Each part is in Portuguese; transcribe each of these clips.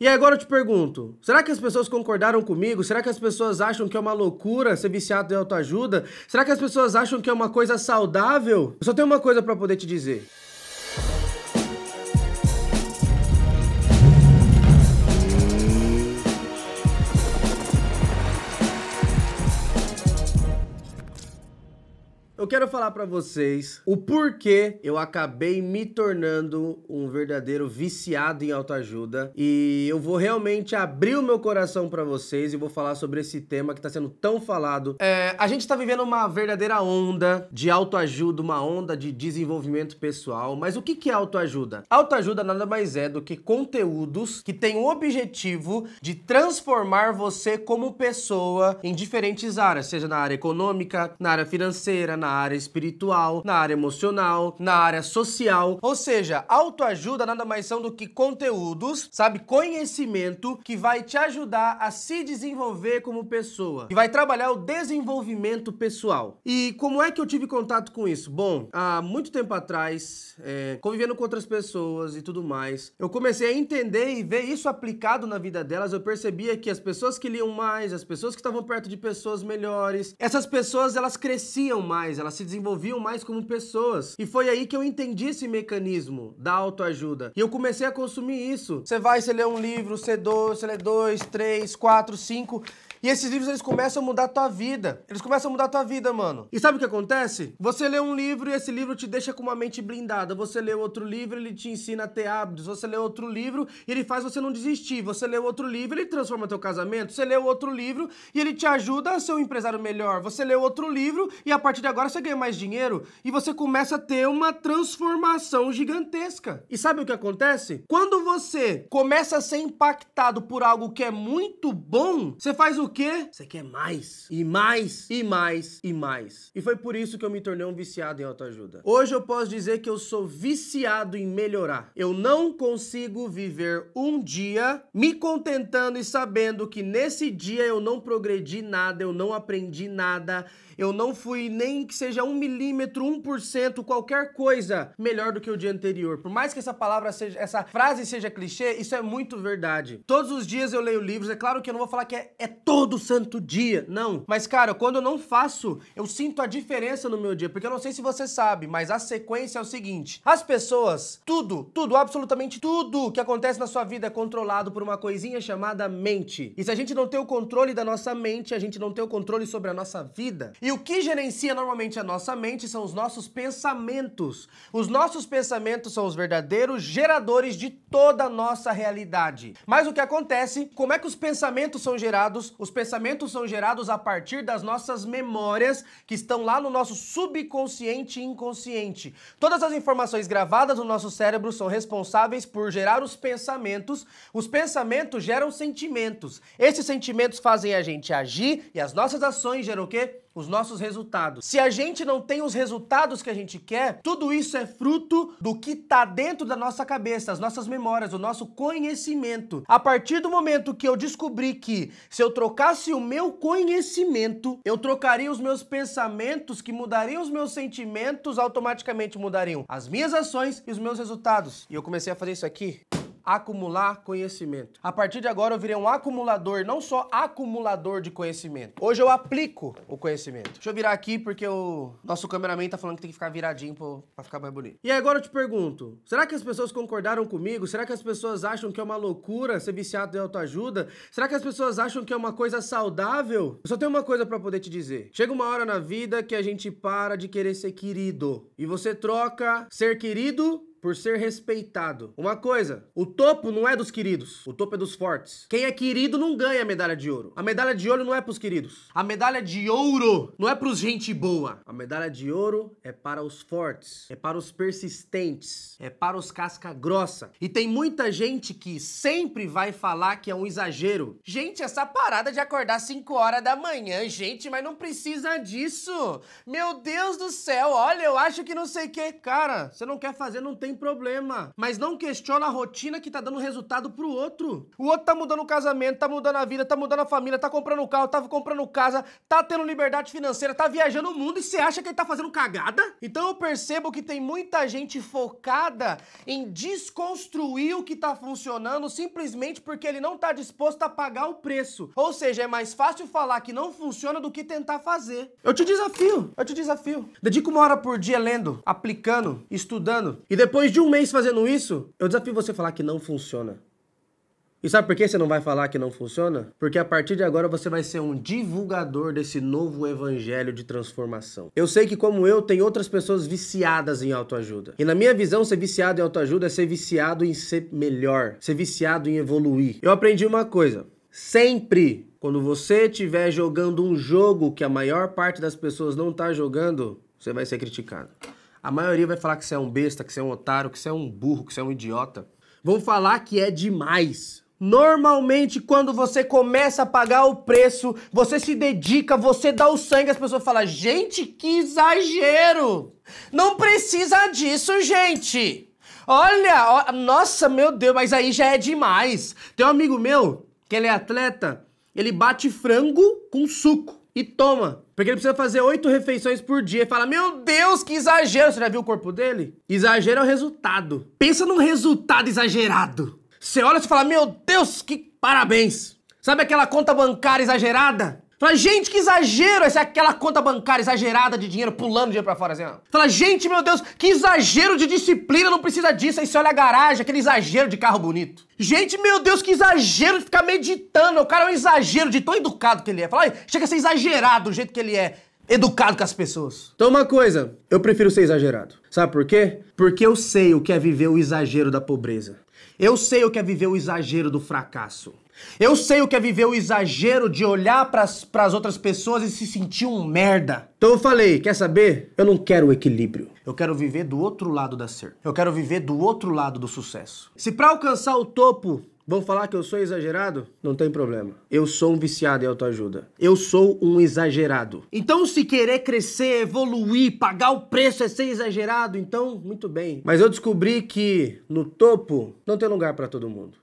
E agora eu te pergunto, será que as pessoas concordaram comigo? Será que as pessoas acham que é uma loucura ser viciado em autoajuda? Será que as pessoas acham que é uma coisa saudável? Eu só tenho uma coisa para poder te dizer. quero falar para vocês o porquê eu acabei me tornando um verdadeiro viciado em autoajuda e eu vou realmente abrir o meu coração para vocês e vou falar sobre esse tema que tá sendo tão falado. É, a gente tá vivendo uma verdadeira onda de autoajuda, uma onda de desenvolvimento pessoal, mas o que que é autoajuda? Autoajuda nada mais é do que conteúdos que têm o objetivo de transformar você como pessoa em diferentes áreas, seja na área econômica, na área financeira, na área espiritual, na área emocional, na área social. Ou seja, autoajuda nada mais são do que conteúdos, sabe? Conhecimento que vai te ajudar a se desenvolver como pessoa, e vai trabalhar o desenvolvimento pessoal. E como é que eu tive contato com isso? Bom, há muito tempo atrás, é, convivendo com outras pessoas e tudo mais, eu comecei a entender e ver isso aplicado na vida delas. Eu percebia que as pessoas que liam mais, as pessoas que estavam perto de pessoas melhores, essas pessoas elas cresciam mais, elas elas se desenvolviam mais como pessoas. E foi aí que eu entendi esse mecanismo da autoajuda. E eu comecei a consumir isso. Você vai, você lê um livro, você, dois você lê dois, três, quatro, cinco. E esses livros eles começam a mudar a tua vida. Eles começam a mudar a tua vida, mano. E sabe o que acontece? Você lê um livro e esse livro te deixa com uma mente blindada. Você lê outro livro, ele te ensina a ter hábitos. Você lê outro livro e ele faz você não desistir. Você lê outro livro, ele transforma teu casamento. Você lê outro livro e ele te ajuda a ser um empresário melhor. Você lê outro livro e a partir de agora você ganha mais dinheiro e você começa a ter uma transformação gigantesca. E sabe o que acontece? Quando você começa a ser impactado por algo que é muito bom, você faz o o quê? Você quer é mais. E mais, e mais, e mais. E foi por isso que eu me tornei um viciado em autoajuda. Hoje eu posso dizer que eu sou viciado em melhorar. Eu não consigo viver um dia me contentando e sabendo que nesse dia eu não progredi nada, eu não aprendi nada, eu não fui nem que seja um milímetro, um por cento, qualquer coisa melhor do que o dia anterior. Por mais que essa palavra seja, essa frase seja clichê, isso é muito verdade. Todos os dias eu leio livros, é claro que eu não vou falar que é, é todo todo santo dia. Não. Mas, cara, quando eu não faço, eu sinto a diferença no meu dia. Porque eu não sei se você sabe, mas a sequência é o seguinte: as pessoas, tudo, tudo, absolutamente tudo que acontece na sua vida é controlado por uma coisinha chamada mente. E se a gente não tem o controle da nossa mente, a gente não tem o controle sobre a nossa vida. E o que gerencia normalmente a nossa mente são os nossos pensamentos. Os nossos pensamentos são os verdadeiros geradores de toda a nossa realidade. Mas o que acontece? Como é que os pensamentos são gerados? Os os pensamentos são gerados a partir das nossas memórias que estão lá no nosso subconsciente e inconsciente. Todas as informações gravadas no nosso cérebro são responsáveis por gerar os pensamentos. Os pensamentos geram sentimentos. Esses sentimentos fazem a gente agir e as nossas ações geram o quê? os nossos resultados. Se a gente não tem os resultados que a gente quer, tudo isso é fruto do que está dentro da nossa cabeça, as nossas memórias, o nosso conhecimento. A partir do momento que eu descobri que se eu trocasse o meu conhecimento, eu trocaria os meus pensamentos que mudariam os meus sentimentos, automaticamente mudariam as minhas ações e os meus resultados. E eu comecei a fazer isso aqui acumular conhecimento. A partir de agora eu virei um acumulador, não só acumulador de conhecimento. Hoje eu aplico o conhecimento. Deixa eu virar aqui porque o nosso cameraman tá falando que tem que ficar viradinho pra ficar mais bonito. E agora eu te pergunto, será que as pessoas concordaram comigo? Será que as pessoas acham que é uma loucura ser viciado em autoajuda? Será que as pessoas acham que é uma coisa saudável? Eu só tenho uma coisa para poder te dizer. Chega uma hora na vida que a gente para de querer ser querido e você troca ser querido por ser respeitado. Uma coisa, o topo não é dos queridos, o topo é dos fortes. Quem é querido não ganha a medalha de ouro. A medalha de ouro não é pros queridos. A medalha de ouro não é pros gente boa. A medalha de ouro é para os fortes, é para os persistentes, é para os casca grossa. E tem muita gente que sempre vai falar que é um exagero. Gente, essa parada de acordar 5 horas da manhã, gente, mas não precisa disso. Meu Deus do céu, olha, eu acho que não sei o que. Cara, você não quer fazer, não tem tem problema. Mas não questiona a rotina que tá dando resultado pro outro. O outro tá mudando o casamento, tá mudando a vida, tá mudando a família, tá comprando carro, tá comprando casa, tá tendo liberdade financeira, tá viajando o mundo e você acha que ele tá fazendo cagada? Então eu percebo que tem muita gente focada em desconstruir o que tá funcionando simplesmente porque ele não tá disposto a pagar o preço. Ou seja, é mais fácil falar que não funciona do que tentar fazer. Eu te desafio, eu te desafio. Dedica uma hora por dia lendo, aplicando, estudando e depois depois de um mês fazendo isso, eu desafio você a falar que não funciona. E sabe por que você não vai falar que não funciona? Porque a partir de agora você vai ser um divulgador desse novo evangelho de transformação. Eu sei que, como eu, tem outras pessoas viciadas em autoajuda. E na minha visão, ser viciado em autoajuda é ser viciado em ser melhor, ser viciado em evoluir. Eu aprendi uma coisa: sempre quando você estiver jogando um jogo que a maior parte das pessoas não está jogando, você vai ser criticado. A maioria vai falar que você é um besta, que você é um otário, que você é um burro, que você é um idiota. Vão falar que é demais. Normalmente, quando você começa a pagar o preço, você se dedica, você dá o sangue, as pessoas falam: gente, que exagero! Não precisa disso, gente! Olha, ó, nossa, meu Deus, mas aí já é demais. Tem um amigo meu, que ele é atleta, ele bate frango com suco e toma. Porque ele precisa fazer oito refeições por dia. E fala, meu Deus, que exagero! Você já viu o corpo dele? Exagero é o resultado. Pensa num resultado exagerado. Você olha e fala, meu Deus, que parabéns! Sabe aquela conta bancária exagerada? Fala, gente, que exagero! Essa é aquela conta bancária exagerada de dinheiro pulando dinheiro pra fora, assim, ó. Fala, gente, meu Deus, que exagero de disciplina, não precisa disso. Aí você olha a garagem, aquele exagero de carro bonito. Gente, meu Deus, que exagero de ficar meditando. O cara é um exagero de tão educado que ele é. Fala, chega a ser exagerado do jeito que ele é. Educado com as pessoas. Então, uma coisa, eu prefiro ser exagerado. Sabe por quê? Porque eu sei o que é viver o exagero da pobreza. Eu sei o que é viver o exagero do fracasso. Eu sei o que é viver o exagero de olhar para as outras pessoas e se sentir um merda. Então eu falei, quer saber? Eu não quero o equilíbrio. Eu quero viver do outro lado da ser. Eu quero viver do outro lado do sucesso. Se para alcançar o topo Vão falar que eu sou exagerado? Não tem problema. Eu sou um viciado em autoajuda. Eu sou um exagerado. Então, se querer crescer, evoluir, pagar o preço é ser exagerado, então, muito bem. Mas eu descobri que no topo não tem lugar para todo mundo.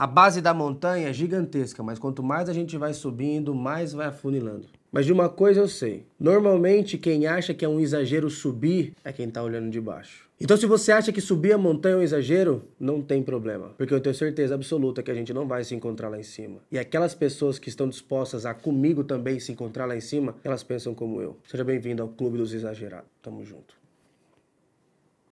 A base da montanha é gigantesca, mas quanto mais a gente vai subindo, mais vai afunilando. Mas de uma coisa eu sei: normalmente quem acha que é um exagero subir é quem está olhando de baixo. Então, se você acha que subir a montanha é um exagero, não tem problema, porque eu tenho certeza absoluta que a gente não vai se encontrar lá em cima. E aquelas pessoas que estão dispostas a comigo também se encontrar lá em cima, elas pensam como eu. Seja bem-vindo ao Clube dos Exagerados. Tamo junto.